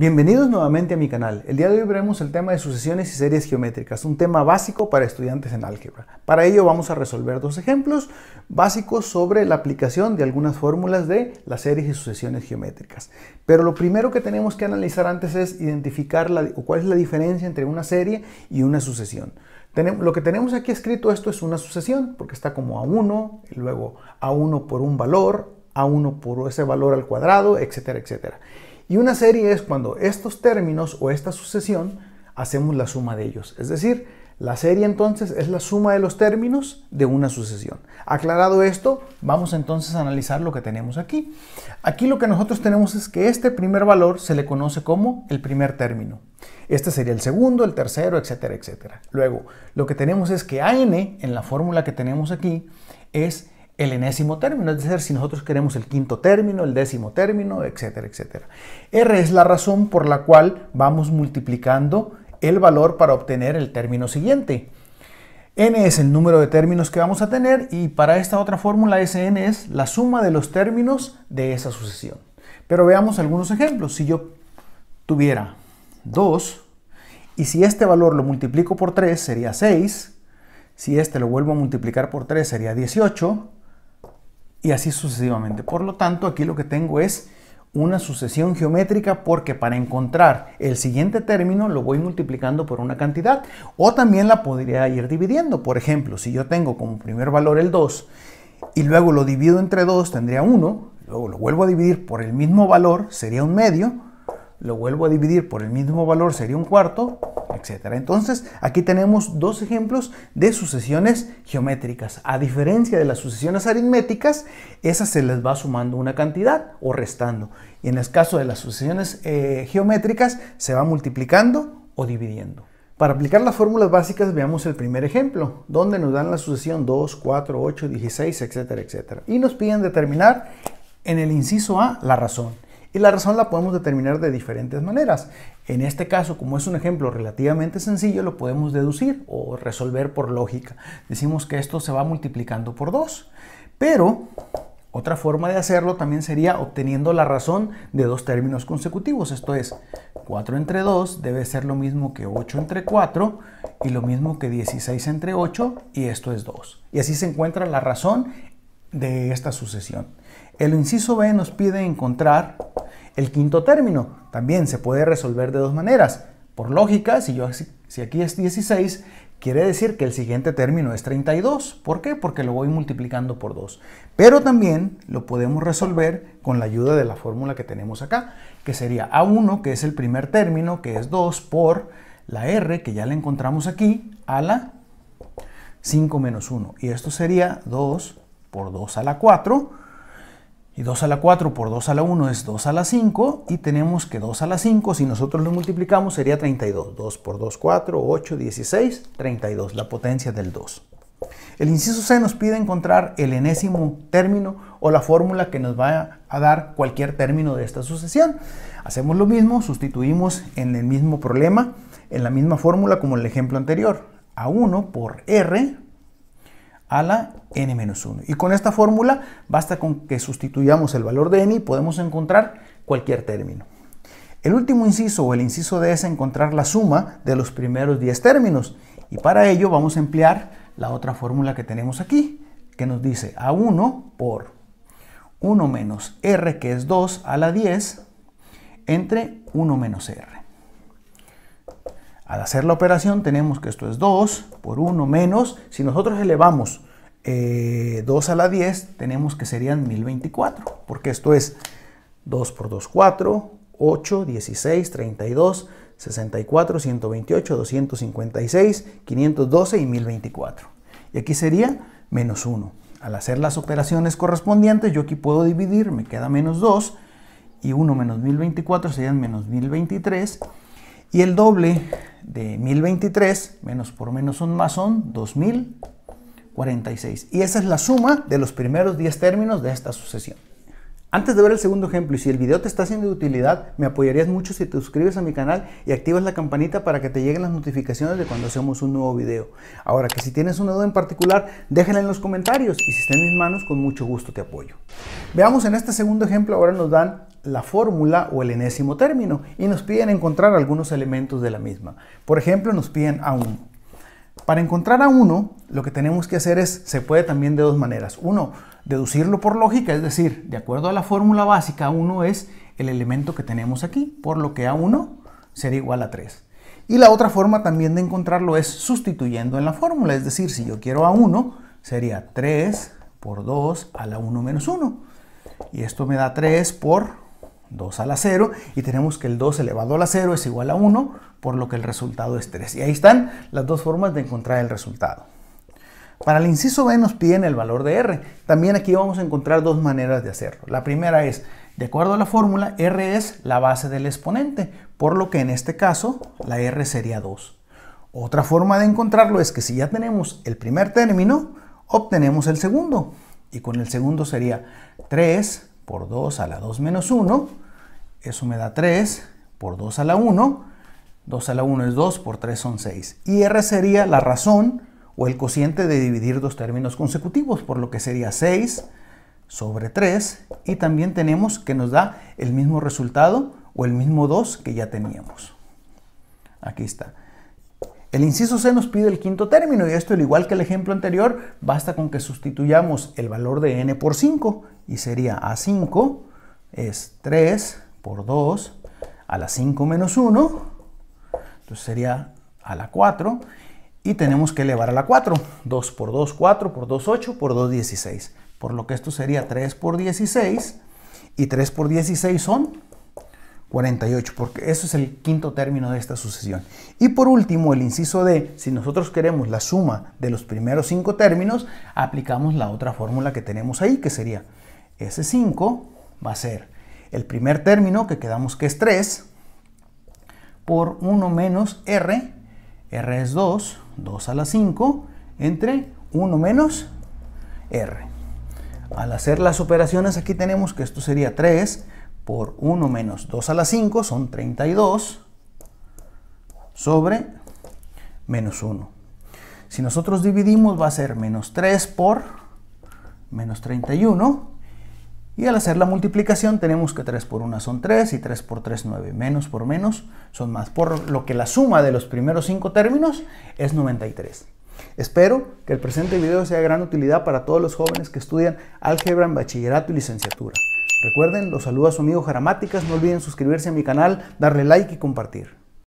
Bienvenidos nuevamente a mi canal. El día de hoy veremos el tema de sucesiones y series geométricas, un tema básico para estudiantes en álgebra. Para ello vamos a resolver dos ejemplos básicos sobre la aplicación de algunas fórmulas de las series y sucesiones geométricas. Pero lo primero que tenemos que analizar antes es identificar cuál es la diferencia entre una serie y una sucesión. Lo que tenemos aquí escrito esto es una sucesión, porque está como A1, luego A1 por un valor, A1 por ese valor al cuadrado, etcétera, etcétera. Y una serie es cuando estos términos o esta sucesión hacemos la suma de ellos. Es decir, la serie entonces es la suma de los términos de una sucesión. Aclarado esto, vamos entonces a analizar lo que tenemos aquí. Aquí lo que nosotros tenemos es que este primer valor se le conoce como el primer término. Este sería el segundo, el tercero, etcétera, etcétera. Luego, lo que tenemos es que n, en la fórmula que tenemos aquí es el enésimo término, es decir, si nosotros queremos el quinto término, el décimo término, etcétera, etcétera. R es la razón por la cual vamos multiplicando el valor para obtener el término siguiente. n es el número de términos que vamos a tener y para esta otra fórmula Sn es la suma de los términos de esa sucesión. Pero veamos algunos ejemplos. Si yo tuviera 2 y si este valor lo multiplico por 3 sería 6, si este lo vuelvo a multiplicar por 3 sería 18, y así sucesivamente. Por lo tanto, aquí lo que tengo es una sucesión geométrica porque para encontrar el siguiente término lo voy multiplicando por una cantidad o también la podría ir dividiendo. Por ejemplo, si yo tengo como primer valor el 2 y luego lo divido entre 2 tendría 1, luego lo vuelvo a dividir por el mismo valor, sería un medio, lo vuelvo a dividir por el mismo valor, sería un cuarto, etc. Entonces, aquí tenemos dos ejemplos de sucesiones geométricas. A diferencia de las sucesiones aritméticas, esas se les va sumando una cantidad o restando. Y en el caso de las sucesiones eh, geométricas, se va multiplicando o dividiendo. Para aplicar las fórmulas básicas, veamos el primer ejemplo, donde nos dan la sucesión 2, 4, 8, 16, etcétera, etcétera. Y nos piden determinar en el inciso A la razón y la razón la podemos determinar de diferentes maneras. En este caso, como es un ejemplo relativamente sencillo, lo podemos deducir o resolver por lógica. Decimos que esto se va multiplicando por 2. Pero otra forma de hacerlo también sería obteniendo la razón de dos términos consecutivos. Esto es, 4 entre 2 debe ser lo mismo que 8 entre 4 y lo mismo que 16 entre 8 y esto es 2. Y así se encuentra la razón de esta sucesión. El inciso B nos pide encontrar el quinto término también se puede resolver de dos maneras. Por lógica, si, aquí es 16, quiere decir que el siguiente término es 32. ¿Por qué? Porque lo voy multiplicando por 2. Pero también lo podemos resolver con la ayuda de la fórmula que tenemos acá, que sería A1, que es el primer término, que es 2 por la R, que ya la encontramos aquí, a la 5 menos 1. Y esto sería 2 por 2 a la 4 y 2 a la 4 por 2 a la 1 es 2 a la 5 y tenemos que 2 a la 5, si nosotros lo multiplicamos, sería 32. 2 por 2, 4, 8, 16, 32, la potencia del 2. El inciso C nos pide encontrar el enésimo término o la fórmula que nos va a dar cualquier término de esta sucesión. Hacemos lo mismo, sustituimos en el mismo problema, en la misma fórmula como el ejemplo anterior. A1 por R a la n-1. Y con esta fórmula basta con que sustituyamos el valor de n y podemos encontrar cualquier término. El último inciso o el inciso D es encontrar la suma de los primeros 10 términos y para ello vamos a emplear la otra fórmula que tenemos aquí que nos dice A1 por 1 menos R que es 2 a la 10 entre 1 menos R. Al hacer la operación tenemos que esto es 2 por 1 menos, si nosotros elevamos 2 eh, a la 10, tenemos que serían 1024, porque esto es 2 por 2, 4, 8, 16, 32, 64, 128, 256, 512 y 1024. Y aquí sería menos 1. Al hacer las operaciones correspondientes, yo aquí puedo dividir, me queda menos 2, y 1 menos 1024 serían menos 1023, y el doble de 1023 menos por menos un más son 2046. Y esa es la suma de los primeros 10 términos de esta sucesión. Antes de ver el segundo ejemplo y si el video te está siendo de utilidad, me apoyarías mucho si te suscribes a mi canal y activas la campanita para que te lleguen las notificaciones de cuando hacemos un nuevo video. Ahora que si tienes una duda en particular, déjala en los comentarios y si está en mis manos, con mucho gusto te apoyo. Veamos en este segundo ejemplo, ahora nos dan la fórmula o el enésimo término y nos piden encontrar algunos elementos de la misma. Por ejemplo, nos piden a un para encontrar a 1, lo que tenemos que hacer es, se puede también de dos maneras. Uno, deducirlo por lógica, es decir, de acuerdo a la fórmula básica, 1 es el elemento que tenemos aquí, por lo que A1 será igual a 3. Y la otra forma también de encontrarlo es sustituyendo en la fórmula, es decir, si yo quiero A1, sería 3 por 2 a la 1 menos 1. Y esto me da 3 por 2 a la 0 y tenemos que el 2 elevado a la 0 es igual a 1, por lo que el resultado es 3. Y ahí están las dos formas de encontrar el resultado. Para el inciso B nos piden el valor de R. También aquí vamos a encontrar dos maneras de hacerlo. La primera es, de acuerdo a la fórmula, R es la base del exponente, por lo que en este caso la R sería 2. Otra forma de encontrarlo es que si ya tenemos el primer término, obtenemos el segundo. Y con el segundo sería 3 por 2 a la 2 menos 1, eso me da 3 por 2 a la 1, 2 a la 1 es 2, por 3 son 6. Y R sería la razón o el cociente de dividir dos términos consecutivos, por lo que sería 6 sobre 3 y también tenemos que nos da el mismo resultado o el mismo 2 que ya teníamos. Aquí está. El inciso C nos pide el quinto término y esto, al igual que el ejemplo anterior, basta con que sustituyamos el valor de n por 5 y sería a5 es 3 por 2 a la 5 menos 1, entonces sería a la 4 y tenemos que elevar a la 4, 2 por 2, 4 por 2, 8 por 2, 16, por lo que esto sería 3 por 16 y 3 por 16 son 48, porque eso es el quinto término de esta sucesión. Y por último, el inciso de si nosotros queremos la suma de los primeros cinco términos, aplicamos la otra fórmula que tenemos ahí, que sería S5 va a ser el primer término, que quedamos que es 3, por 1 menos R, R es 2, 2 a la 5, entre 1 menos R. Al hacer las operaciones aquí tenemos que esto sería 3 por 1 menos 2 a la 5 son 32 sobre menos 1. Si nosotros dividimos va a ser menos 3 por menos 31 y al hacer la multiplicación tenemos que 3 por 1 son 3 y 3 por 3 9. Menos por menos son más, por lo que la suma de los primeros 5 términos es 93. Espero que el presente video sea de gran utilidad para todos los jóvenes que estudian álgebra en bachillerato y licenciatura. Recuerden, los a su amigo Jaramáticas. No olviden suscribirse a mi canal, darle like y compartir.